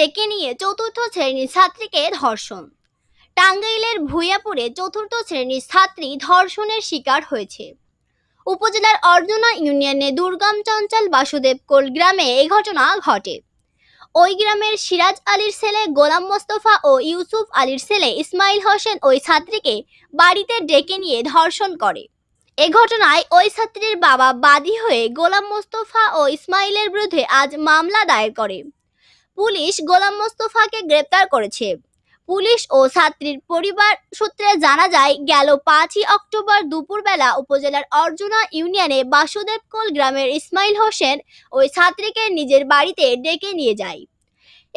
ডেকে নিয়ে চতুর্থ শ্রেণীর ছাত্রীকে ধর্ষণ টাঙ্গাইলের ভূয়াপুরে চতুর্থ শ্রেণীর ছাত্রী ধর্ষণের শিকার হয়েছে উপজেলার অর্জনা ইউনিয়নে দুর্গম চঞ্চল বাসুদেবকোল গ্রামে এই ঘটনা ঘটে ওই গ্রামের সিরাজ আলীর ছেলে গোলাম মোস্তফা ও ইউসুফ আলীর ছেলে ইসমাইল হোসেন ওই ছাত্রীকে বাড়িতে ডেকে নিয়ে ধর্ষণ করে এ ঘটনায় ওই ছাত্রীর বাবা বাদী হয়ে গোলাম মোস্তফা ও ইসমাইলের বিরুদ্ধে আজ মামলা দায়ের করে পুলিশ গোলাম মোস্তফাকে গ্রেপ্তার করেছে পুলিশ ও ছাত্রীর পরিবার সূত্রে জানা যায় গেল পাঁচই অক্টোবর দুপুরবেলা উপজেলার অর্জুনা ইউনিয়নে বাসুদেবকোল গ্রামের ইসমাইল হোসেন ওই ছাত্রীকে নিজের বাড়িতে ডেকে নিয়ে যায়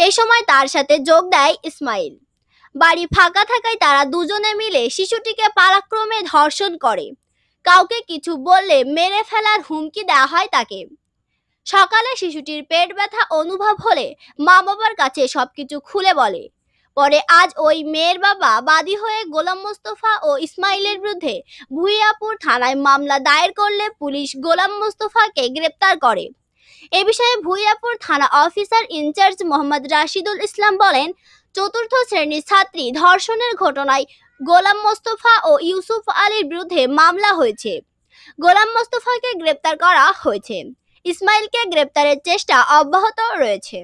এ সময় তার সাথে যোগ দেয় ইসমাইল বাড়ি ফাঁকা থাকায় তারা দুজনে মিলে শিশুটিকে পালাক্রমে ধর্ষণ করে কাউকে কিছু বললে মেরে ফেলার হুমকি দেওয়া হয় তাকে সকালে শিশুটির পেট ব্যথা অনুভব হলে মা বাবার কাছে সবকিছু খুলে বলে পরে আজ ওই মেয়ের বাবা বাদী হয়ে গোলাম মোস্তফা ও ইসমাইলের বিরুদ্ধে ভুইয়াপুর থানায় মামলা দায়ের করলে পুলিশ গোলাম মোস্তফাকে গ্রেপ্তার করে এ বিষয়ে ভুইয়াপুর থানা অফিসার ইনচার্জ মোহাম্মদ রাশিদুল ইসলাম বলেন চতুর্থ শ্রেণীর ছাত্রী ধর্ষণের ঘটনায় গোলাম মোস্তফা ও ইউসুফ আলীর বিরুদ্ধে মামলা হয়েছে গোলাম মোস্তফাকে গ্রেপ্তার করা হয়েছে ইসমাইলকে গ্রেপ্তারের চেষ্টা অব্যাহত রয়েছে